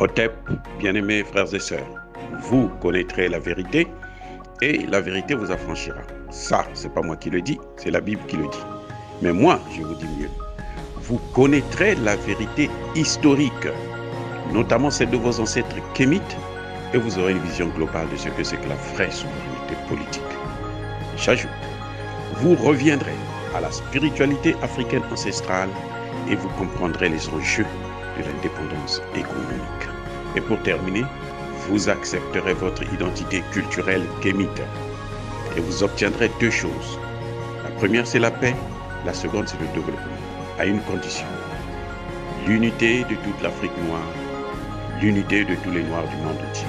OTEP, bien-aimés frères et sœurs, vous connaîtrez la vérité et la vérité vous affranchira. Ça, ce n'est pas moi qui le dis, c'est la Bible qui le dit. Mais moi, je vous dis mieux. Vous connaîtrez la vérité historique, notamment celle de vos ancêtres kémites, et vous aurez une vision globale de ce que c'est que la vraie souveraineté politique. J'ajoute, vous reviendrez à la spiritualité africaine ancestrale et vous comprendrez les enjeux de l'indépendance économique. Et pour terminer, vous accepterez votre identité culturelle kémite. Et vous obtiendrez deux choses. La première, c'est la paix. La seconde, c'est le développement. À une condition. L'unité de toute l'Afrique noire. L'unité de tous les Noirs du monde entier.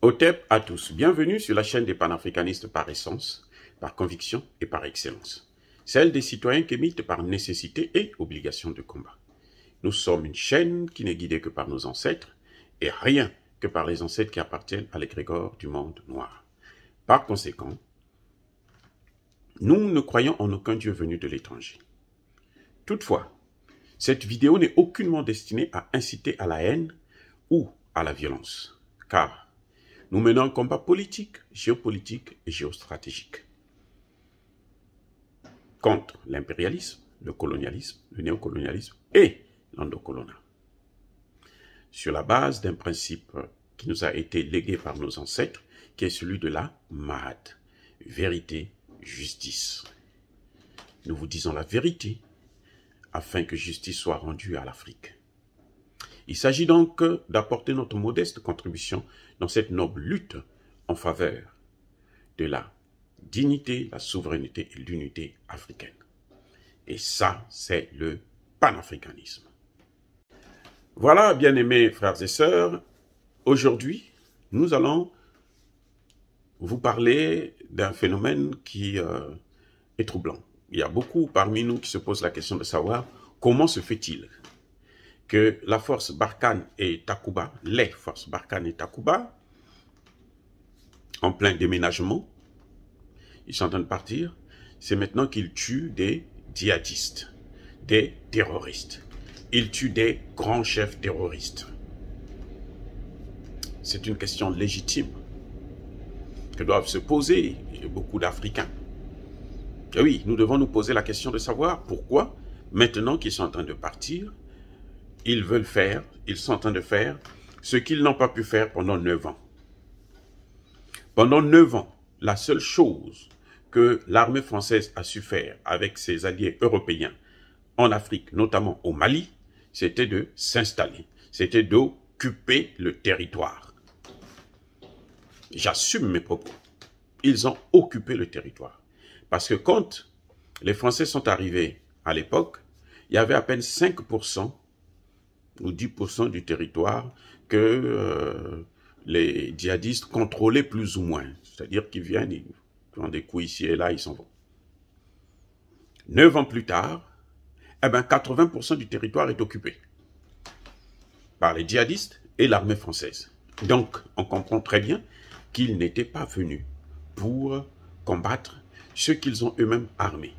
Otep à tous, bienvenue sur la chaîne des panafricanistes par essence par conviction et par excellence, celle des citoyens qui militent par nécessité et obligation de combat. Nous sommes une chaîne qui n'est guidée que par nos ancêtres et rien que par les ancêtres qui appartiennent à l'égrégore du monde noir. Par conséquent, nous ne croyons en aucun Dieu venu de l'étranger. Toutefois, cette vidéo n'est aucunement destinée à inciter à la haine ou à la violence, car nous menons un combat politique, géopolitique et géostratégique contre l'impérialisme, le colonialisme, le néocolonialisme et l'endocolonat. Sur la base d'un principe qui nous a été légué par nos ancêtres, qui est celui de la Mahat. vérité, justice. Nous vous disons la vérité afin que justice soit rendue à l'Afrique. Il s'agit donc d'apporter notre modeste contribution dans cette noble lutte en faveur de la dignité, la souveraineté et l'unité africaine. Et ça, c'est le panafricanisme. Voilà, bien-aimés frères et sœurs, aujourd'hui, nous allons vous parler d'un phénomène qui euh, est troublant. Il y a beaucoup parmi nous qui se posent la question de savoir comment se fait-il que la force Barkhane et Takuba, les forces Barkhane et Takuba, en plein déménagement, ils sont en train de partir, c'est maintenant qu'ils tuent des djihadistes, des terroristes. Ils tuent des grands chefs terroristes. C'est une question légitime que doivent se poser beaucoup d'Africains. oui, nous devons nous poser la question de savoir pourquoi, maintenant qu'ils sont en train de partir, ils veulent faire, ils sont en train de faire ce qu'ils n'ont pas pu faire pendant neuf ans. Pendant neuf ans, la seule chose que l'armée française a su faire avec ses alliés européens en Afrique, notamment au Mali, c'était de s'installer, c'était d'occuper le territoire. J'assume mes propos. Ils ont occupé le territoire. Parce que quand les Français sont arrivés à l'époque, il y avait à peine 5% ou 10% du territoire que euh, les djihadistes contrôlaient plus ou moins. C'est-à-dire qu'ils viennent, des coups ici et là, ils s'en vont. Neuf ans plus tard, eh ben 80% du territoire est occupé par les djihadistes et l'armée française. Donc, on comprend très bien qu'ils n'étaient pas venus pour combattre ceux qu'ils ont eux-mêmes armés.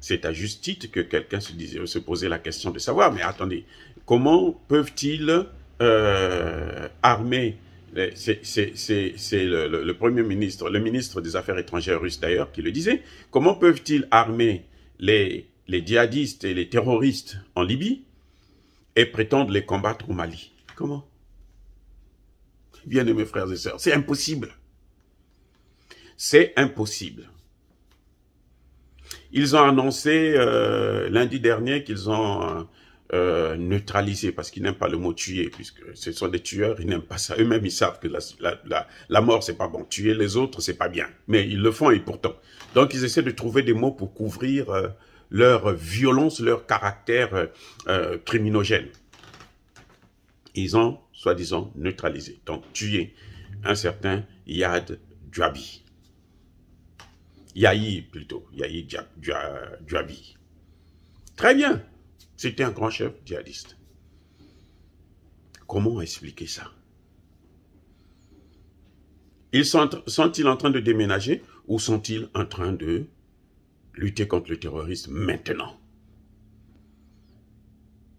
C'est à juste titre que quelqu'un se, posait la question de savoir, mais attendez, comment peuvent-ils euh, armer c'est le, Premier ministre, le ministre des Affaires étrangères russe d'ailleurs, qui le disait. Comment peuvent-ils armer les, djihadistes et les terroristes en Libye et prétendre les combattre au Mali Comment eh Bien mes frères et sœurs, c'est impossible. C'est impossible. Ils ont annoncé euh, lundi dernier qu'ils ont euh, neutraliser, parce qu'ils n'aiment pas le mot tuer, puisque ce sont des tueurs, ils n'aiment pas ça. Eux-mêmes, ils savent que la, la, la, mort, c'est pas bon. Tuer les autres, c'est pas bien. Mais ils le font et pourtant. Donc, ils essaient de trouver des mots pour couvrir euh, leur violence, leur caractère euh, euh, criminogène. Ils ont, soi-disant, neutralisé. Donc, tuer un certain Yad Djabi. Yahi, plutôt. Yahi Djabi. Très bien. C'était un grand chef djihadiste. Comment expliquer ça Ils sont-ils en train de déménager ou sont-ils en train de lutter contre le terrorisme maintenant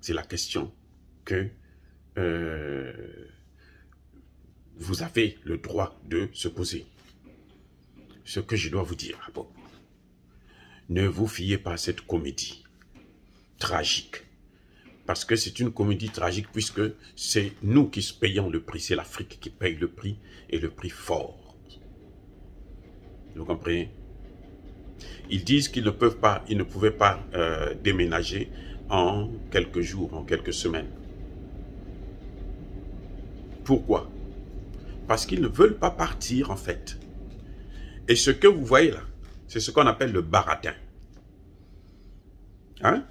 C'est la question que euh, vous avez le droit de se poser. Ce que je dois vous dire, Ne vous fiez pas à cette comédie tragique. Parce que c'est une comédie tragique puisque c'est nous qui payons le prix, c'est l'Afrique qui paye le prix et le prix fort. Vous comprenez Ils disent qu'ils ne peuvent pas, ils ne pouvaient pas euh, déménager en quelques jours, en quelques semaines. Pourquoi Parce qu'ils ne veulent pas partir en fait. Et ce que vous voyez là, c'est ce qu'on appelle le baratin. Hein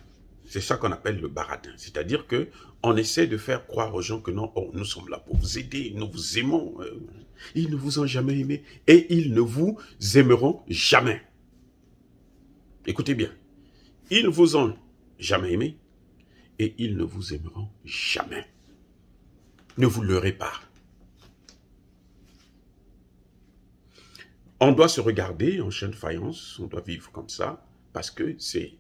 c'est ça qu'on appelle le baradin. C'est-à-dire que on essaie de faire croire aux gens que non, oh, nous sommes là pour vous aider, nous vous aimons. Euh. Ils ne vous ont jamais aimé et ils ne vous aimeront jamais. Écoutez bien. Ils ne vous ont jamais aimé et ils ne vous aimeront jamais. Ne vous leurrez pas. On doit se regarder en chaîne faïence, on doit vivre comme ça, parce que c'est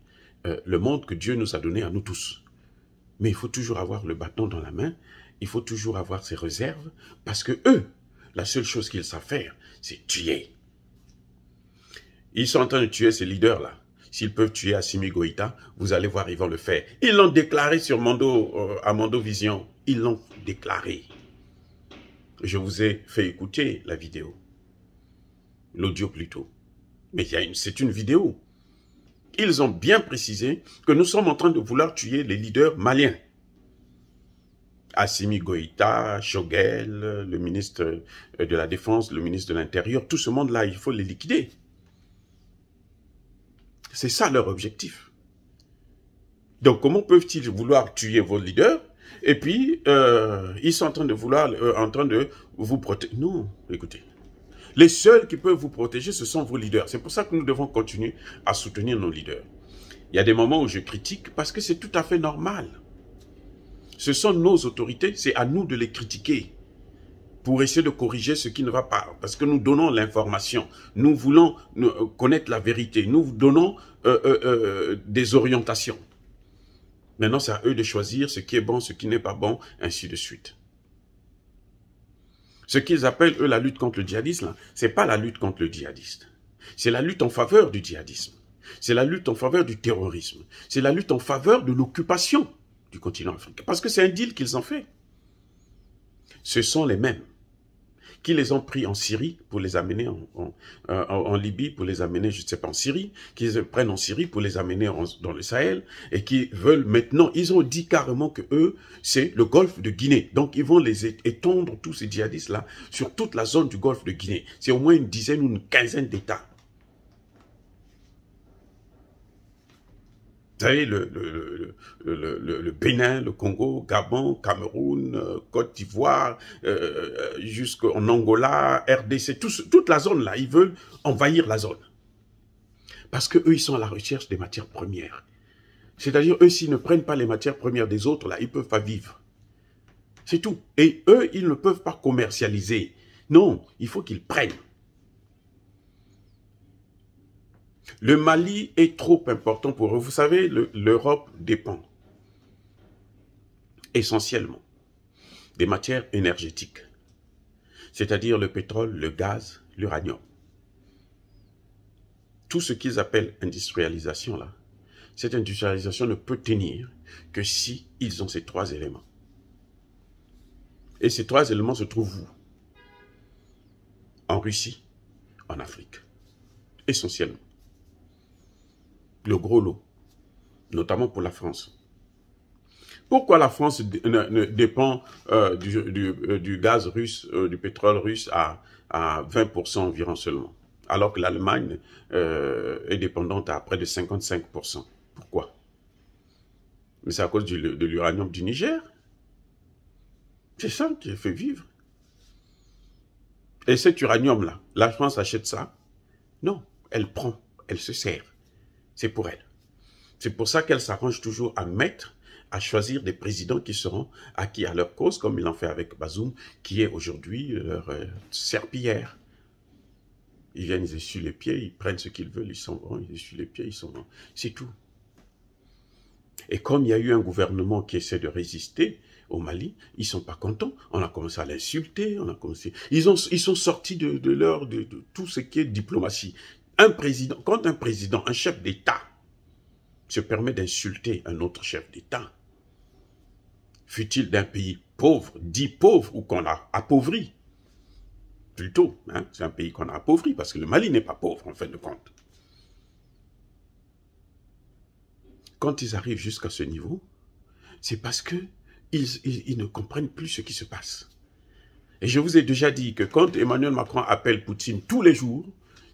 euh, le monde que Dieu nous a donné à nous tous. Mais il faut toujours avoir le bâton dans la main, il faut toujours avoir ses réserves, parce que eux, la seule chose qu'ils savent faire, c'est tuer. Ils sont en train de tuer ces leaders-là. S'ils peuvent tuer Assimi Goïta, vous allez voir, ils vont le faire. Ils l'ont déclaré sur mando euh, Vision. Ils l'ont déclaré. Je vous ai fait écouter la vidéo. L'audio plutôt. Mais c'est une vidéo ils ont bien précisé que nous sommes en train de vouloir tuer les leaders maliens. Assimi Goïta, Choguel, le ministre euh, de la Défense, le ministre de l'Intérieur, tout ce monde-là, il faut les liquider. C'est ça leur objectif. Donc comment peuvent-ils vouloir tuer vos leaders et puis euh, ils sont en train de vouloir, euh, en train de vous protéger Non, écoutez, les seuls qui peuvent vous protéger, ce sont vos leaders. C'est pour ça que nous devons continuer à soutenir nos leaders. Il y a des moments où je critique parce que c'est tout à fait normal. Ce sont nos autorités, c'est à nous de les critiquer pour essayer de corriger ce qui ne va pas. Parce que nous donnons l'information, nous voulons euh, connaître la vérité, nous donnons euh, euh, des orientations. Maintenant, c'est à eux de choisir ce qui est bon, ce qui n'est pas bon, ainsi de suite. Ce qu'ils appellent, eux, la lutte contre le djihadisme, ce n'est pas la lutte contre le djihadisme. C'est la lutte en faveur du djihadisme. C'est la lutte en faveur du terrorisme. C'est la lutte en faveur de l'occupation du continent africain. Parce que c'est un deal qu'ils ont fait. Ce sont les mêmes qui les ont pris en Syrie pour les amener euh, en, Libye, pour les amener, je ne sais pas, en Syrie, qui les prennent en Syrie pour les amener dans le Sahel, et qui veulent maintenant, ils ont dit carrément que eux, c'est le golfe de Guinée. Donc, ils vont les étendre, tous ces djihadistes-là, sur toute la zone du golfe de Guinée. C'est au moins une dizaine ou une quinzaine d'États Vous savez, le, le, le, le, Bénin, le Congo, Gabon, Cameroun, euh, Côte d'Ivoire, euh, euh, jusqu'en Angola, RDC, toute la zone là, ils veulent envahir la zone. Parce que ils sont à la recherche des matières premières. C'est-à-dire, eux, s'ils ne prennent pas les matières premières des autres, là, ils ne peuvent pas vivre. C'est tout. Et eux, ils ne peuvent pas commercialiser. Non, il faut qu'ils prennent. Le Mali est trop important pour eux. Vous savez, l'Europe dépend essentiellement des matières énergétiques, c'est-à-dire le pétrole, le gaz, l'uranium. Tout ce qu'ils appellent industrialisation, là, cette industrialisation ne peut tenir que si ils ont ces trois éléments. Et ces trois éléments se trouvent où En Russie, en Afrique, essentiellement le gros lot, notamment pour la France. Pourquoi la France dépend euh, euh, du, gaz russe, euh, du pétrole russe à, 20% environ seulement, alors que l'Allemagne est dépendante à près de 55% Pourquoi Mais c'est à cause de l'uranium du Niger. C'est ça qui fait vivre. Et cet uranium-là, la France achète ça Non, elle prend, elle se sert c'est pour elle. C'est pour ça qu'elle s'arrange toujours à mettre, à choisir des présidents qui seront acquis à leur cause, comme il en fait avec Bazoum, qui est aujourd'hui leur euh, serpillère. Ils viennent, ils essuient les pieds, ils prennent ce qu'ils veulent, ils s'en vont, ils essuient les pieds, ils s'en vont. C'est tout. Et comme il y a eu un gouvernement qui essaie de résister au Mali, ils sont pas contents. On a commencé à l'insulter, on a commencé. Ils ont, ils sont sortis de, leur, de, tout ce qui est diplomatie quand un président, un chef d'État, se permet d'insulter un autre chef d'État, fut-il d'un pays pauvre, dit pauvre, ou qu'on a appauvri, plutôt, hein, c'est un pays qu'on a appauvri, parce que le Mali n'est pas pauvre, en fin de compte. Quand ils arrivent jusqu'à ce niveau, c'est parce que ne comprennent plus ce qui se passe. Et je vous ai déjà dit que quand Emmanuel Macron appelle Poutine tous les jours,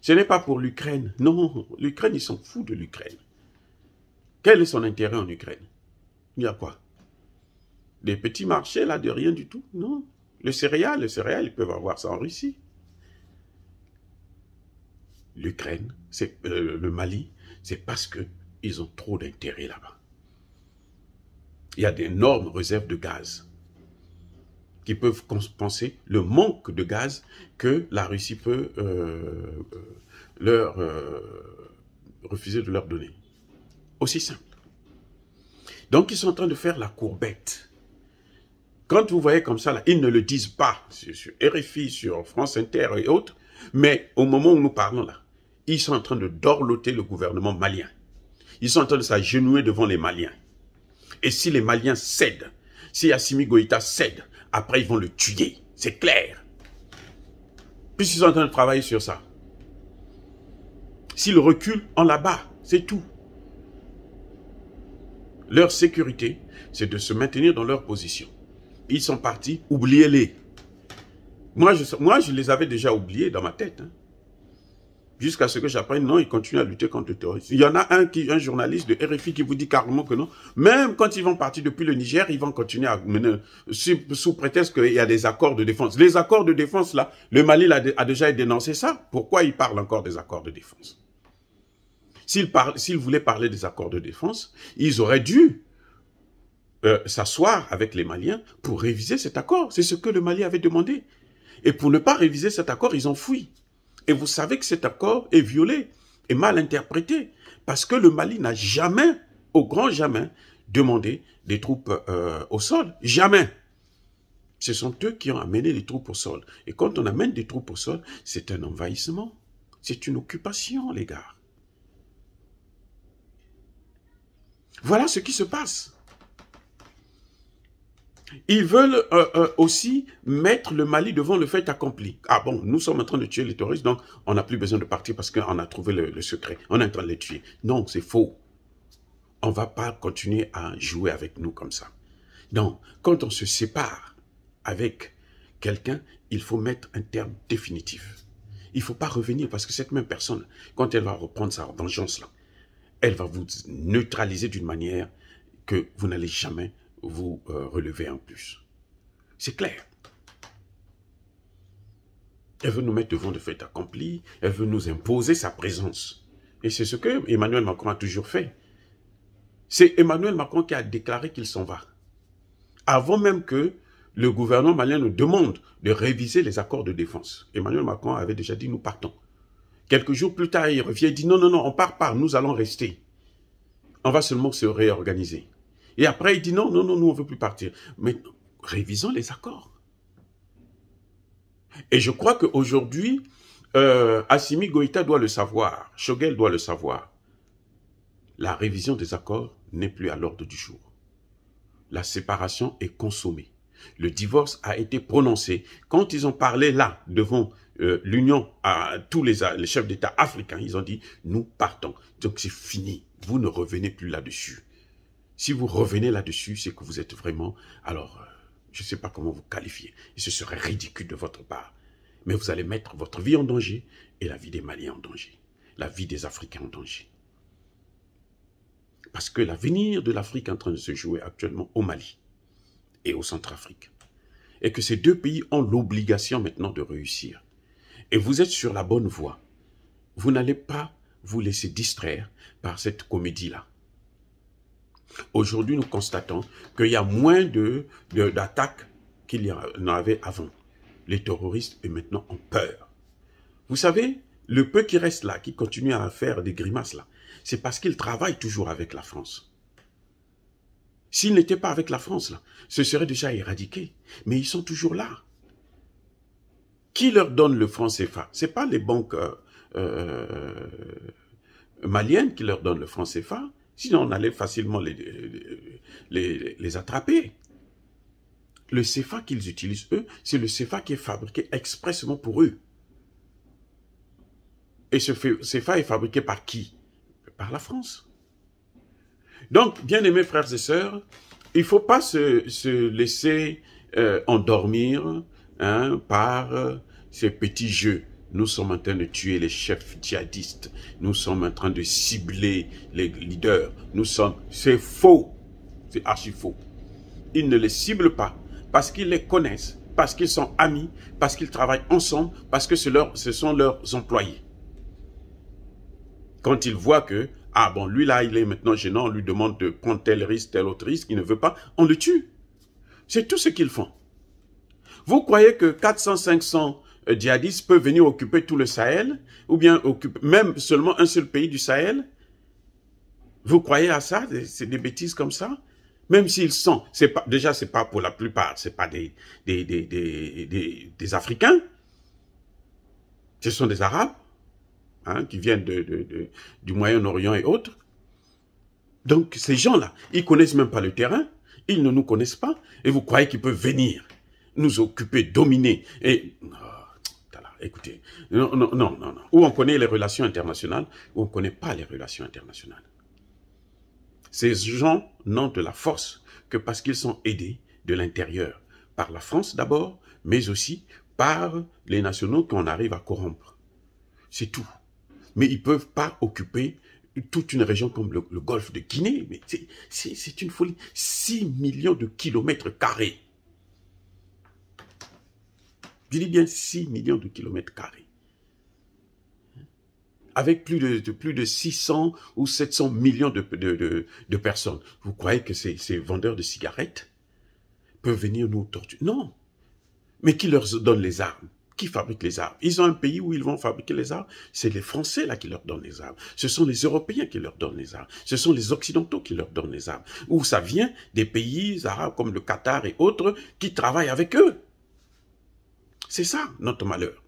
ce n'est pas pour l'Ukraine. Non, l'Ukraine, ils sont fous de l'Ukraine. Quel est son intérêt en Ukraine Il y a quoi Des petits marchés là de rien du tout Non. Le céréal, le céréal, ils peuvent avoir ça en Russie. L'Ukraine, c'est euh, le Mali, c'est parce qu'ils ont trop d'intérêt là-bas. Il y a d'énormes réserves de gaz qui peuvent compenser le manque de gaz que la Russie peut euh, euh, leur euh, refuser de leur donner. Aussi simple. Donc, ils sont en train de faire la courbette. Quand vous voyez comme ça, là, ils ne le disent pas sur RFI, sur France Inter et autres, mais au moment où nous parlons là, ils sont en train de dorloter le gouvernement malien. Ils sont en train de s'agenouer devant les Maliens. Et si les Maliens cèdent, si Assimi Goïta cède, après, ils vont le tuer. C'est clair. Puisqu'ils sont en train de travailler sur ça. S'ils reculent, on l'abat. C'est tout. Leur sécurité, c'est de se maintenir dans leur position. Ils sont partis, oubliez-les. Moi je, moi, je les avais déjà oubliés dans ma tête. Hein jusqu'à ce que j'apprenne, non, ils continuent à lutter contre le terrorisme. Il y en a un, qui, un journaliste de RFI qui vous dit carrément que non. Même quand ils vont partir depuis le Niger, ils vont continuer à mener, sous, prétexte qu'il y a des accords de défense. Les accords de défense, là, le Mali a, déjà dénoncé ça. Pourquoi ils parlent encore des accords de défense S'ils s'ils voulaient parler des accords de défense, ils auraient dû euh, s'asseoir avec les Maliens pour réviser cet accord. C'est ce que le Mali avait demandé. Et pour ne pas réviser cet accord, ils ont fouillé. Et vous savez que cet accord est violé et mal interprété parce que le Mali n'a jamais, au grand jamais, demandé des troupes euh, au sol. Jamais. Ce sont eux qui ont amené les troupes au sol. Et quand on amène des troupes au sol, c'est un envahissement. C'est une occupation, les gars. Voilà ce qui se passe. Ils veulent euh, euh, aussi mettre le Mali devant le fait accompli. Ah bon, nous sommes en train de tuer les terroristes, donc on n'a plus besoin de partir parce qu'on a trouvé le, secret. On est en train de les tuer. Non, c'est faux. On ne va pas continuer à jouer avec nous comme ça. Donc, quand on se sépare avec quelqu'un, il faut mettre un terme définitif. Il ne faut pas revenir parce que cette même personne, quand elle va reprendre sa vengeance là, elle va vous neutraliser d'une manière que vous n'allez jamais vous euh, relever en plus. C'est clair. Elle veut nous mettre devant de fait accompli, elle veut nous imposer sa présence. Et c'est ce que Emmanuel Macron a toujours fait. C'est Emmanuel Macron qui a déclaré qu'il s'en va. Avant même que le gouvernement malien nous demande de réviser les accords de défense. Emmanuel Macron avait déjà dit nous partons. Quelques jours plus tard, il revient et dit non, non, non, on part pas, nous allons rester. On va seulement se réorganiser. Et après, il dit non, non, non, nous, on ne veut plus partir. Mais révisons les accords. Et je crois qu'aujourd'hui, euh, Assimi Goïta doit le savoir, Shogel doit le savoir. La révision des accords n'est plus à l'ordre du jour. La séparation est consommée. Le divorce a été prononcé. Quand ils ont parlé là, devant euh, l'Union, à tous les chefs d'État africains, ils ont dit, nous partons. Donc c'est fini, vous ne revenez plus là-dessus. Si vous revenez là-dessus, c'est que vous êtes vraiment... Alors, euh, je ne sais pas comment vous qualifier. Et ce serait ridicule de votre part. Mais vous allez mettre votre vie en danger et la vie des Maliens en danger. La vie des Africains en danger. Parce que l'avenir de l'Afrique est en train de se jouer actuellement au Mali et au Centrafrique. Et que ces deux pays ont l'obligation maintenant de réussir. Et vous êtes sur la bonne voie. Vous n'allez pas vous laisser distraire par cette comédie-là. Aujourd'hui, nous constatons qu'il y a moins d'attaques de, qu'il y en avait avant. Les terroristes, sont maintenant, en peur. Vous savez, le peu qui reste là, qui continue à faire des grimaces là, c'est parce qu'ils travaillent toujours avec la France. S'ils n'étaient pas avec la France là, ce serait déjà éradiqué. Mais ils sont toujours là. Qui leur donne le franc CFA Ce C'est pas les banques euh, euh, maliennes qui leur donnent le franc CFA. Sinon, on allait facilement les, les, attraper. Le CFA qu'ils utilisent, eux, c'est le CFA qui est fabriqué expressement pour eux. Et ce CFA est fabriqué par qui Par la France. Donc, bien aimés frères et sœurs, il ne faut pas se, laisser euh, endormir hein, par euh, ces petits jeux. Nous sommes en train de tuer les chefs djihadistes. Nous sommes en train de cibler les leaders. Nous sommes... C'est faux. C'est archi faux. Ils ne les ciblent pas parce qu'ils les connaissent, parce qu'ils sont amis, parce qu'ils travaillent ensemble, parce que ce sont leurs employés. Quand ils voient que, ah bon, lui là, il est maintenant gênant, on lui demande de prendre tel risque, tel autre risque, il ne veut pas, on le tue. C'est tout ce qu'ils font. Vous croyez que 400, 500 euh, djihadistes peut venir occuper tout le Sahel, ou bien occuper même seulement un seul pays du Sahel Vous croyez à ça C'est des bêtises comme ça Même s'ils sont, c'est pas, déjà c'est pas pour la plupart, c'est pas des, des, Africains, ce sont des Arabes, hein, qui viennent de, du Moyen-Orient et autres. Donc ces gens-là, ils connaissent même pas le terrain, ils ne nous connaissent pas, et vous croyez qu'ils peuvent venir nous occuper, dominer, et écoutez, non, non, non, non. Ou on connaît les relations internationales, ou on ne connaît pas les relations internationales. Ces gens n'ont de la force que parce qu'ils sont aidés de l'intérieur, par la France d'abord, mais aussi par les nationaux qu'on arrive à corrompre. C'est tout. Mais ils ne peuvent pas occuper toute une région comme le, golfe de Guinée. Mais c'est une folie. 6 millions de kilomètres carrés. Je dis bien 6 millions de kilomètres carrés. Avec plus de, plus de 600 ou 700 millions de, personnes. Vous croyez que ces, ces, vendeurs de cigarettes peuvent venir nous torturer Non. Mais qui leur donne les armes Qui fabrique les armes Ils ont un pays où ils vont fabriquer les armes. C'est les Français là qui leur donnent les armes. Ce sont les Européens qui leur donnent les armes. Ce sont les Occidentaux qui leur donnent les armes. Ou ça vient des pays arabes comme le Qatar et autres qui travaillent avec eux. C'est ça notre malheur.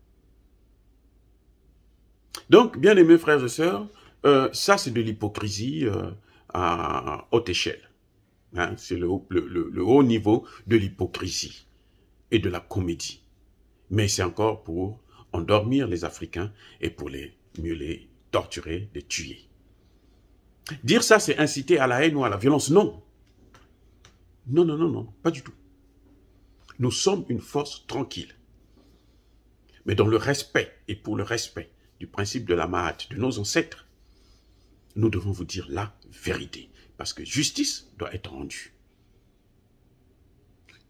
Donc, bien aimés frères et sœurs, euh, ça c'est de l'hypocrisie euh, à haute échelle. Hein. c'est le, haut niveau de l'hypocrisie et de la comédie. Mais c'est encore pour endormir les Africains et pour les, mieux les torturer, les tuer. Dire ça, c'est inciter à la haine ou à la violence. Non. Non, non, non, non, pas du tout. Nous sommes une force tranquille mais dans le respect et pour le respect du principe de la Mahat, de nos ancêtres, nous devons vous dire la vérité, parce que justice doit être rendue.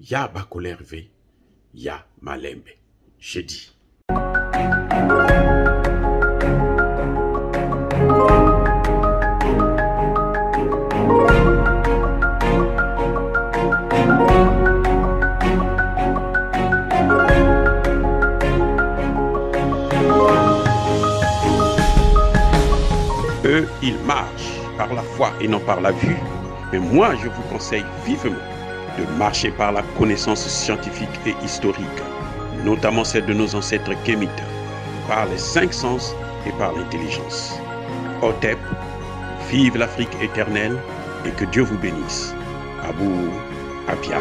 Ya Bakolerve, Ya Malembe. J'ai dit. Il marche par la foi et non par la vue. Mais moi, je vous conseille vivement de marcher par la connaissance scientifique et historique, notamment celle de nos ancêtres kémites, par les cinq sens et par l'intelligence. Otep, vive l'Afrique éternelle et que Dieu vous bénisse. Abou, Abia.